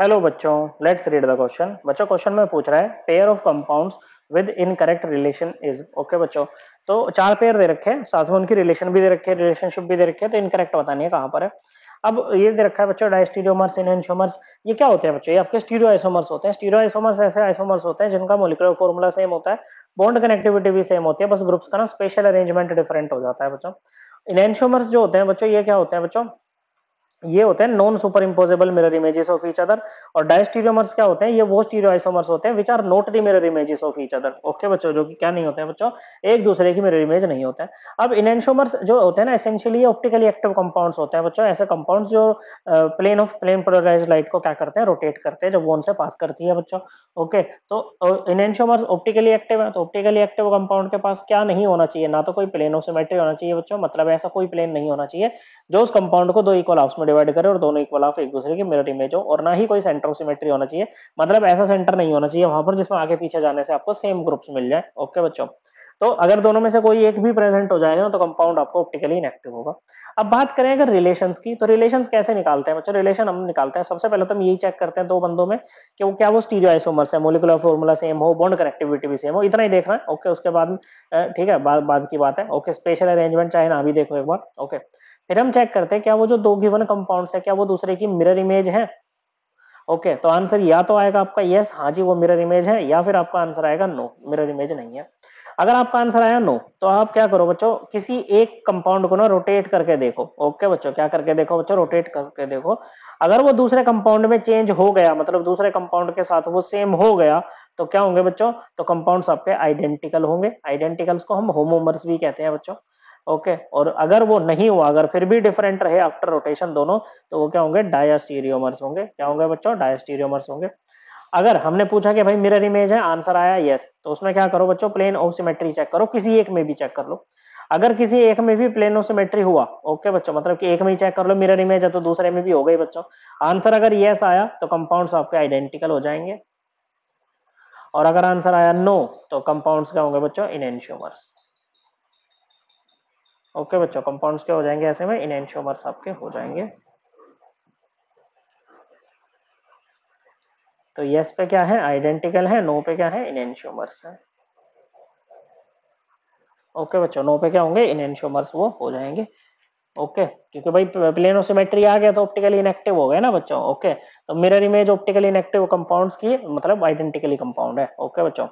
Hello बच्चों let's read the question बच्चों question में पूछ रहा है pair of compounds with incorrect relation is okay बच्चों तो चार पेयर दे रखे हैं साथ में उनकी रिलेशन भी दे रखे हैं रिलेशनशिप भी दे रखे हैं तो इनकरेक्ट बतानी है कहाँ पर है अब ये दे रखा है बच्चों डायस्टीरियोमर्स एनशोमर्स ये क्या होते हैं बच्चों ये आपके स्टीरियो आइसोमर्स होते हैं स्टीरियो आइसोमर्स ऐसे आइसोमर्स होते हैं जिनका मोलिकुलर फॉर्मूला सेम होता है बॉन्ड कनेक्टिविटी भी सेम होती है बस ग्रुप्स का ना स्पेशल अरेंजमेंट डिफरेंट हो जाता है बच्चों इनशोमर्स जो होते हैं बच्चों ये क्या होते हैं बच्चों ये होते हैं non superimposable mirror images of each other और डायस्टीरियोमर्स क्या होते हैं ये वो स्टीरियो आइसोमर्स होते हैं which are not the mirror images of each other okay बच्चों जो कि क्या नहीं होते हैं बच्चों एक दूसरे की मिरर इमेज नहीं होते हैं अब इनेंशोमर्स जो होते हैं ना एसेंशियली ऑप्टिकली एक्टिव कंपाउंड होते हैं बच्चों ऐसे कंपाउंड जो plane of plane polarise light को क्या करते हैं रोटेट करते हैं जब वो उनसे पास करती है बच्चों ओके तो इनेंशोमर्स ऑप्टिकली एक्टिव है तो ऑप्टिकली एक्टिव कंपाउंड के पास क्या नहीं होना चाहिए ना तो कोई प्लेन ऑफ सिमेट्री होना चाहिए बच्चों मतलब ऐसा कोई प्लेन नहीं होना चाहिए जो उस कंपाउंड को दो इक्वल हाउस में डिवाइड करें और दोनों इक्वल ऑफ एक दूसरे की मिरर इमेज हो और ना ही कोई सेंटर ऑफ सिमेट्री होना चाहिए मतलब ऐसा सेंटर नहीं होना चाहिए वहां पर जिसमें आगे पीछे जाने से आपको सेम ग्रुप्स मिल जाए ओके बच्चों तो अगर दोनों में से कोई एक भी प्रेजेंट हो जाएगा ना तो कंपाउंड आपको ऑप्टिकली इनएक्टिव होगा अब बात करें अगर रिलेशंस की तो रिलेशंस कैसे निकालते हैं बच्चों रिलेशन हम निकालते हैं सबसे पहले तो हम यही चेक करते हैं दो बंदों में कि वो क्या वो स्टीरियो आइसोमर्स है मोलिकुलर फॉर्मूला सेम हो बॉन्ड कनेक्टिविटी भी सेम हो इतना ही देखना है ओके उसके बाद ठीक है बाद, बाद की बात है ओके स्पेशल अरेंजमेंट चाहे ना भी देखो एक बार ओके फिर हम चेक करते हैं क्या वो जो दो गिवन कंपाउंड्स है क्या वो दूसरे की मिरर इमेज है ओके तो आंसर या तो आएगा आपका यस हाँ जी वो मिरर इमेज है या फिर आपका आंसर आएगा नो मिरर इमेज नहीं है अगर आपका आंसर आया नो तो आप क्या करो बच्चों किसी एक कंपाउंड को ना रोटेट करके देखो ओके बच्चों क्या करके देखो बच्चों रोटेट करके देखो अगर वो दूसरे कंपाउंड में चेंज हो गया मतलब दूसरे कंपाउंड के साथ वो सेम हो गया तो क्या होंगे बच्चों तो कंपाउंड्स आपके आइडेंटिकल होंगे आइडेंटिकल्स को हम होमोमर्स भी कहते हैं बच्चों ओके okay? और अगर वो नहीं हुआ अगर फिर भी डिफरेंट रहे आफ्टर रोटेशन दोनों तो वो क्या होंगे डायस्टीरियोमर्स होंगे क्या होंगे बच्चों डायस्टीरियोमर्स होंगे अगर हमने पूछा कि भाई मिरर इमेज है आंसर आया यस तो उसमें क्या करो बच्चों प्लेन ओसीमेट्री चेक करो किसी एक में भी चेक कर लो अगर किसी एक में भी प्लेन ओसीमेट्री हुआ ओके बच्चों मतलब कि एक में ही चेक कर लो मिरर इमेज है तो दूसरे में भी हो गई बच्चों आंसर अगर यस आया तो कंपाउंड्स आपके आइडेंटिकल हो जाएंगे और अगर आंसर आया नो तो कंपाउंड्स क्या होंगे बच्चों इनएंशियोमर्स ओके बच्चों कंपाउंड्स क्या हो जाएंगे ऐसे में इन इनशोमर्स आपके हो जाएंगे तो यस पे क्या है आइडेंटिकल है नो पे क्या है इनशोमर्स है ओके बच्चों नो पे क्या होंगे इन इनशोमर्स वो हो जाएंगे ओके क्योंकि भाई सिमेट्री आ गया तो ऑप्टिकली इनएक्टिव हो गए ना बच्चों ओके तो mirror image optically inactive compounds की मतलब आइडेंटिकली कंपाउंड है ओके बच्चों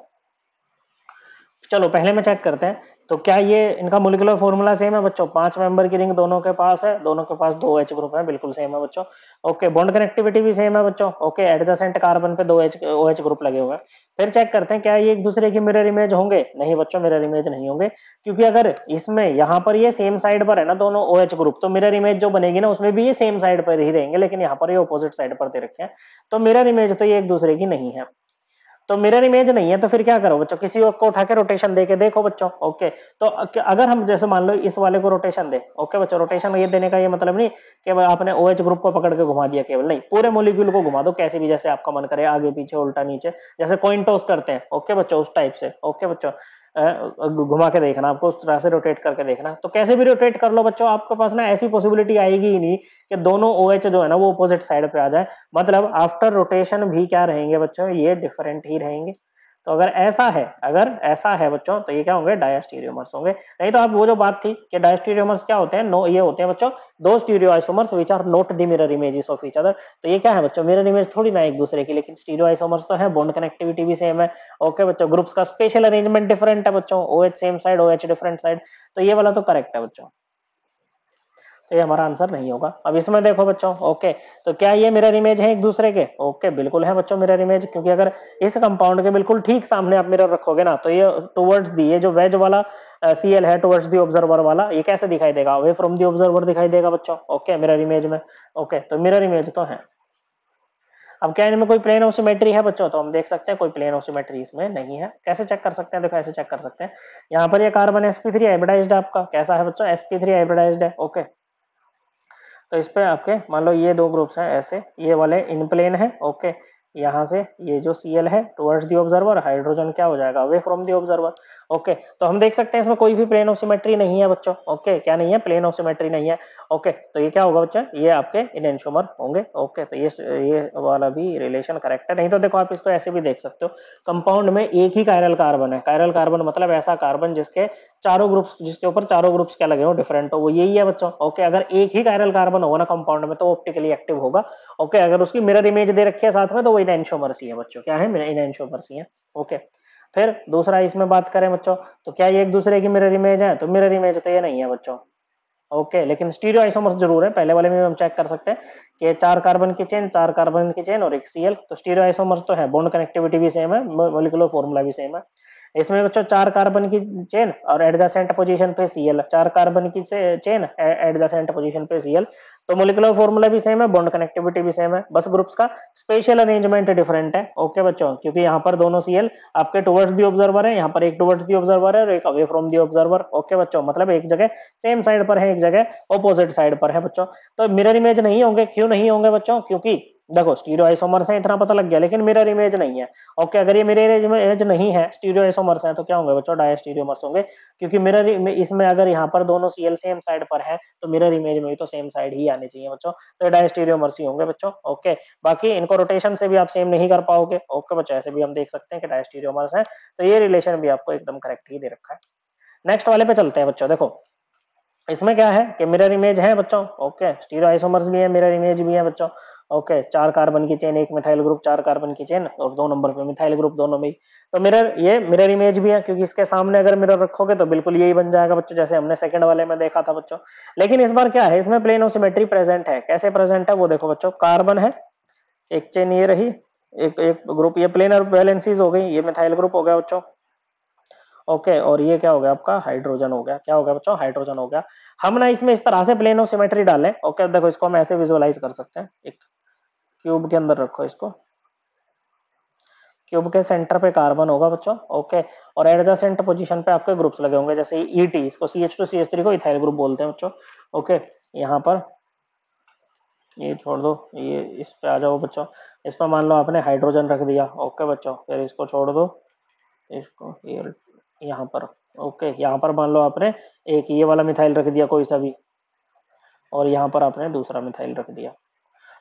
चलो पहले में चेक करते हैं तो क्या ये इनका मोलिकुलर फॉर्मूला सेम है बच्चों पांच मेंबर की रिंग दोनों के पास है दोनों के पास दो एच ग्रुप है बिल्कुल सेम है बच्चों ओके बॉन्ड कनेक्टिविटी भी सेम है बच्चों ओके एडजेसेंट कार्बन पे दो एच ओ एच ग्रुप लगे हुए हैं फिर चेक करते हैं क्या ये एक दूसरे की मिरर इमेज होंगे नहीं बच्चों मिरर इमेज नहीं होंगे क्योंकि अगर इसमें यहाँ पर ये सेम साइड पर है ना दोनों ओ एच ग्रुप तो मिरर इमेज जो बनेगी ना उसमें भी ये सेम साइड पर ही रहेंगे लेकिन यहाँ पर ये ऑपोजिट साइड पर दे रखे हैं तो मिरर इमेज तो ये एक दूसरे की नहीं है तो मिरर इमेज नहीं है तो फिर क्या करो बच्चों किसी को उठा के रोटेशन दे के देखो बच्चों ओके तो अगर हम जैसे मान लो इस वाले को रोटेशन दे ओके बच्चों रोटेशन ये देने का ये मतलब नहीं कि आपने ओ OH ग्रुप को पकड़ के घुमा दिया केवल नहीं पूरे मोलिक्यूल को घुमा दो कैसे भी जैसे आपका मन करे आगे पीछे उल्टा नीचे जैसे कोइन टॉस करते हैं ओके बच्चों उस टाइप से ओके बच्चों घुमा के देखना आपको उस तरह से रोटेट करके देखना तो कैसे भी रोटेट कर लो बच्चों आपके पास ना ऐसी पॉसिबिलिटी आएगी ही नहीं कि दोनों ओ OH जो है ना वो अपोजिट साइड पे आ जाए मतलब आफ्टर रोटेशन भी क्या रहेंगे बच्चों ये डिफरेंट ही रहेंगे तो अगर ऐसा है अगर ऐसा है बच्चों तो ये क्या होंगे डायस्टीरियोमर्स होंगे नहीं तो आप वो जो बात थी कि डायस्टीरियोमर्स क्या होते हैं नो ये होते हैं बच्चों दो stereoisomers which are not the mirror images of each other तो ये क्या है बच्चों मिरर इमेज थोड़ी ना एक दूसरे की लेकिन स्टीरियो आइसोमर्स तो है बॉन्ड कनेक्टिविटी भी सेम है ओके बच्चों ग्रुप्स का स्पेशल अरेंजमेंट डिफरेंट है बच्चों O same side O different side तो ये वाला तो करेक्ट है बच्चों तो ये हमारा आंसर नहीं होगा अब इसमें देखो बच्चों ओके तो क्या ये मिरर इमेज है एक दूसरे के ओके बिल्कुल है बच्चों मिरर इमेज क्योंकि अगर इस कंपाउंड के बिल्कुल ठीक सामने आप मिरर रखोगे ना तो ये टुवर्ड्स दी ये जो वेज वाला सी एल है टुवर्ड्स दी ऑब्जर्वर वाला ये कैसे दिखाई देगा अवे फ्रॉम दी ऑब्जर्वर दिखाई देगा बच्चों ओके मिरर इमेज में ओके तो मिरर इमेज तो है अब क्या इनमें कोई प्लेन ऑसिमेट्री है बच्चों तो हम देख सकते हैं कोई प्लेन ऑसीमेट्री इसमें नहीं है कैसे चेक कर सकते हैं देखो ऐसे चेक कर सकते हैं यहाँ पर ये कार्बन एसपी थ्री हाइब्रिडाइज्ड आपका कैसा है बच्चों एसपी थ्री हाइब्रिडाइज्ड है ओके तो इस पे आपके मान लो ये दो ग्रुप्स हैं ऐसे ये वाले इन प्लेन है ओके यहाँ से ये जो सी है टुवर्ड्स दी ऑब्जर्वर हाइड्रोजन क्या हो जाएगा away from the observer okay तो हम देख सकते हैं इसमें कोई भी प्लेन ऑफ सिमेट्री नहीं है बच्चों ओके okay, क्या नहीं है प्लेन ऑफ सिमेट्री नहीं है ओके okay, तो ये क्या होगा बच्चा ये आपके इनशोमर होंगे ओके okay, तो ये ये वाला भी रिलेशन करेक्ट है नहीं तो देखो आप इसको ऐसे भी देख सकते हो कंपाउंड में एक ही कायरल कार्बन है कायरल कार्बन मतलब ऐसा कार्बन जिसके चारों ग्रुप्स जिसके ऊपर चारों ग्रुप्स क्या लगे हो डिफरेंट हो वो यही है बच्चों ओके अगर एक ही कायरल कार्बन होगा ना कंपाउंड में तो ऑप्टिकली एक्टिव होगा ओके अगर उसकी मिरर इमेज दे रखी है साथ में तो वो इनएंशोमर्सी है बच्चों क्या है इन इनएंशोमर्सी है ओके फिर दूसरा इसमें बात करें बच्चों तो क्या ये एक दूसरे की मिरर इमेज है तो मिरर इमेज तो ये नहीं है बच्चों ओके लेकिन स्टीरियो आइसोमर्स जरूर है पहले वाले में हम चेक कर सकते हैं कि चार कार्बन की चेन चार कार्बन की चेन और एक सीएल तो स्टीरियो आइसोमर्स तो है बॉन्ड कनेक्टिविटी भी सेम है मोलिकुलर फॉर्मूला भी सेम है इसमें बच्चों चार कार्बन की चेन और एडजासेंट पोजीशन पे सीएल चार कार्बन की चेन एडजासेंट पोजीशन पे सीएल तो मोलिकुलर फॉर्मूला भी सेम है बॉन्ड कनेक्टिविटी भी सेम है बस ग्रुप्स का स्पेशल अरेंजमेंट डिफरेंट है ओके बच्चों क्योंकि यहाँ पर दोनों सीएल आपके टुवर्ड्स दी ऑब्जर्वर है यहाँ पर एक टुवर्ड्स दी ऑब्जर्वर है और एक away from the observer okay बच्चों मतलब एक जगह सेम साइड पर है एक जगह ऑपोजिट साइड पर है बच्चों तो मिरर इमेज नहीं होंगे क्यों नहीं होंगे बच्चों क्योंकि देखो स्टीरियो आइसोमर से इतना पता लग गया लेकिन मिरर इमेज नहीं है ओके अगर ये मिरर इमेज नहीं है स्टीरियो आइसोमर्स हैं तो क्या होंगे बच्चों डाय स्टीरियोमर्स होंगे क्योंकि मिरर इसमें अगर यहाँ पर दोनों सीएल सेम साइड पर है तो मिरर इमेज में भी तो सेम साइड ही आनी चाहिए बच्चों तो डाय स्टीरियोमर्स ही होंगे बच्चों ओके बाकी इनको रोटेशन से भी आप सेम नहीं कर पाओगे ओके बच्चों ऐसे भी हम देख सकते हैं कि डाय स्टीरियोमर्स है तो ये रिलेशन भी आपको एकदम करेक्ट ही दे रखा है नेक्स्ट वाले पे चलते हैं बच्चों देखो इसमें क्या है कि मिरर इमेज है बच्चों ओके स्टीरो आइसोमर्स भी है मिरर इमेज भी है बच्चों ओके चार कार्बन की चेन एक मिथाइल ग्रुप चार कार्बन की चेन और दो नंबर पे मिथाइल ग्रुप दोनों में तो मिरर ये मिरर इमेज भी है क्योंकि इसके सामने अगर मिरर रखोगे तो बिल्कुल यही बन जाएगा बच्चों जैसे हमने सेकंड वाले में देखा था बच्चों लेकिन इस बार क्या है इसमें प्लेन प्लेनोसिमेट्री प्रेजेंट है कैसे प्रेजेंट है वो देखो बच्चों कार्बन है एक चेन ये रही एक एक ग्रुप ये प्लेनर बैलेंसीज हो गई ये मिथाइल ग्रुप हो गया बच्चों ओके okay, और ये क्या हो गया आपका हाइड्रोजन हो गया क्या हो गया बच्चों हाइड्रोजन हो गया हम ना इसमें इस तरह से प्लेन ऑफ सिमेट्री डालें ओके okay, देखो इसको हम ऐसे विजुअलाइज कर सकते हैं एक क्यूब के अंदर रखो इसको क्यूब के सेंटर पे कार्बन होगा बच्चों ओके और एडजेसेंट पोजीशन पे आपके ग्रुप्स लगे होंगे जैसे ईटी e इसको C H two C H three को इथाइल ग्रुप बोलते हैं बच्चों ओके यहाँ पर ये छोड़ दो ये इस पे आ जाओ बच्चों इस पर मान लो आपने हाइड्रोजन रख दिया ओके बच्चों फिर इसको छोड़ दो इसको ये यहाँ पर ओके यहाँ पर मान लो आपने एक ये वाला मिथाइल रख दिया कोई सा भी और यहाँ पर आपने दूसरा मिथाइल रख दिया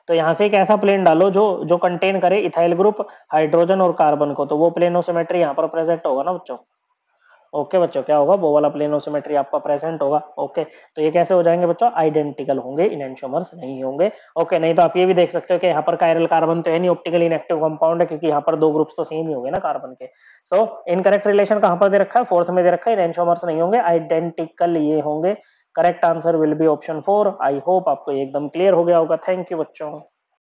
तो यहाँ से एक ऐसा प्लेन डालो जो जो कंटेन करे इथाइल ग्रुप हाइड्रोजन और कार्बन को तो वो प्लेनोसिमेट्री यहाँ पर प्रेजेंट होगा ना बच्चों ओके बच्चों क्या होगा वो वाला प्लेनोसिमेट्री आपका प्रेजेंट होगा ओके तो ये कैसे हो जाएंगे बच्चों आइडेंटिकल होंगे इनशोमर्स नहीं होंगे ओके नहीं तो आप ये भी देख सकते हो कि यहाँ पर कायरल कार्बन तो है नहीं ऑप्टिकल इनएक्टिव कंपाउंड है क्योंकि यहाँ पर दो ग्रुप्स तो सेम ही होंगे ना कार्बन के सो इनकरेक्ट रिलेशन कहाँ पर दे रखा है फोर्थ में दे रखा है इनशोमर्स नहीं होंगे आइडेंटिकल ये होंगे correct answer will be option four I hope आपको एकदम क्लियर हो गया होगा थैंक यू बच्चों